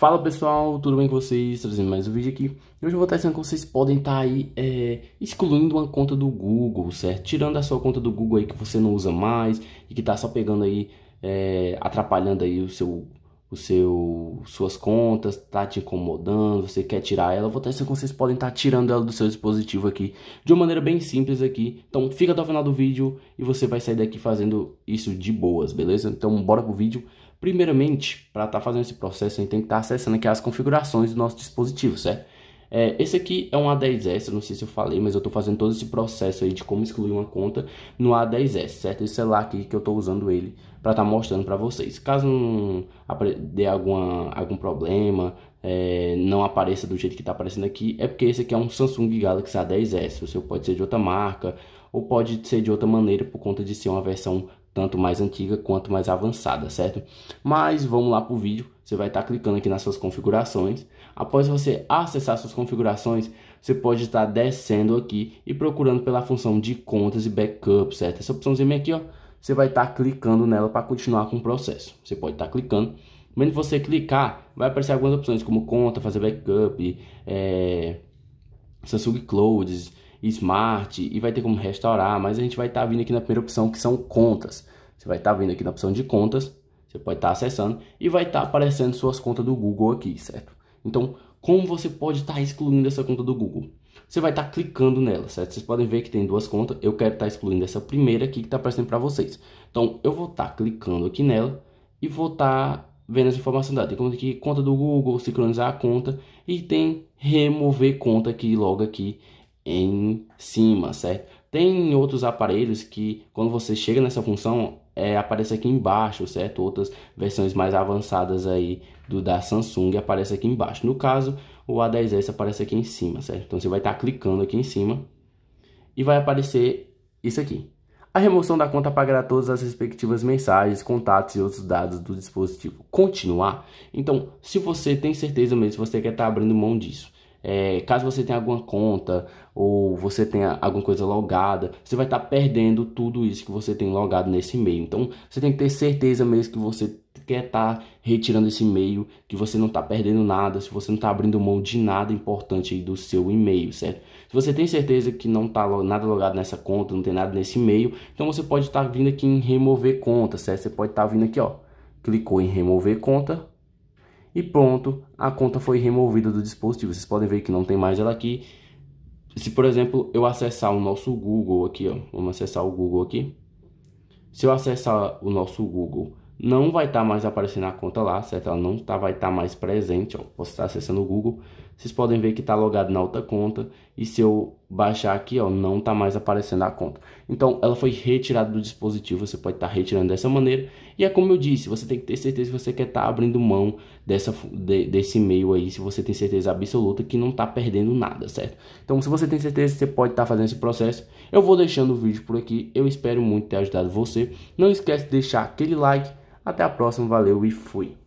Fala pessoal, tudo bem com vocês? Trazendo mais um vídeo aqui. Hoje eu vou estar ensinando que vocês podem estar aí é, excluindo uma conta do Google, certo? Tirando a sua conta do Google aí que você não usa mais e que está só pegando aí, é, atrapalhando aí o seu o seu, suas contas, tá te incomodando, você quer tirar ela, vou testar como vocês podem estar tá tirando ela do seu dispositivo aqui de uma maneira bem simples aqui. Então fica até o final do vídeo e você vai sair daqui fazendo isso de boas, beleza? Então bora pro vídeo. Primeiramente, para estar tá fazendo esse processo, a gente tem que estar tá acessando aqui as configurações do nosso dispositivo, certo? É, esse aqui é um A10S, não sei se eu falei, mas eu estou fazendo todo esse processo aí de como excluir uma conta no A10S, certo? Esse celular aqui que eu estou usando ele para estar tá mostrando para vocês. Caso não dê alguma, algum problema, é, não apareça do jeito que está aparecendo aqui, é porque esse aqui é um Samsung Galaxy A10S. O seu pode ser de outra marca ou pode ser de outra maneira por conta de ser uma versão tanto mais antiga quanto mais avançada, certo? Mas vamos lá para o vídeo, você vai estar tá clicando aqui nas suas configurações. Após você acessar suas configurações, você pode estar tá descendo aqui e procurando pela função de contas e backup, certo? Essa opçãozinha aqui, ó, você vai estar tá clicando nela para continuar com o processo. Você pode estar tá clicando. Quando você clicar, vai aparecer algumas opções como conta, fazer backup, é, Samsung Clouds, Smart e vai ter como restaurar, mas a gente vai estar tá vindo aqui na primeira opção que são contas. Você vai estar tá vindo aqui na opção de contas, você pode estar tá acessando e vai estar tá aparecendo suas contas do Google aqui, certo? Então, como você pode estar tá excluindo essa conta do Google? Você vai estar tá clicando nela, certo? Vocês podem ver que tem duas contas, eu quero estar excluindo essa primeira aqui que está aparecendo para vocês. Então, eu vou estar clicando aqui nela e vou estar vendo as informações dela. Tem como aqui, conta do Google, sincronizar a conta e tem remover conta aqui logo aqui em cima, certo? Tem outros aparelhos que quando você chega nessa função é, aparece aqui embaixo, certo? Outras versões mais avançadas aí do da Samsung aparece aqui embaixo. No caso, o A10S aparece aqui em cima, certo? Então você vai estar tá clicando aqui em cima e vai aparecer isso aqui. A remoção da conta apagará todas as respectivas mensagens, contatos e outros dados do dispositivo. Continuar? Então, se você tem certeza mesmo, se você quer estar tá abrindo mão disso. É, caso você tenha alguma conta ou você tenha alguma coisa logada, você vai estar tá perdendo tudo isso que você tem logado nesse e-mail. Então você tem que ter certeza mesmo que você quer estar tá retirando esse e-mail, que você não está perdendo nada, se você não está abrindo mão de nada importante do seu e-mail, certo? Se você tem certeza que não está nada logado nessa conta, não tem nada nesse e-mail, então você pode estar tá vindo aqui em remover conta, certo? Você pode estar vindo aqui, ó, clicou em remover conta, e pronto, a conta foi removida do dispositivo. Vocês podem ver que não tem mais ela aqui. Se, por exemplo, eu acessar o nosso Google aqui, ó, vamos acessar o Google aqui. Se eu acessar o nosso Google, não vai estar tá mais aparecendo a conta lá, certo? Ela não tá, vai estar tá mais presente, ó. Posso estar acessando o Google vocês podem ver que está logado na outra conta e se eu baixar aqui, ó, não está mais aparecendo a conta. Então, ela foi retirada do dispositivo, você pode estar tá retirando dessa maneira. E é como eu disse, você tem que ter certeza que você quer estar tá abrindo mão dessa, de, desse e-mail aí, se você tem certeza absoluta que não está perdendo nada, certo? Então, se você tem certeza, você pode estar tá fazendo esse processo. Eu vou deixando o vídeo por aqui, eu espero muito ter ajudado você. Não esquece de deixar aquele like. Até a próxima, valeu e fui!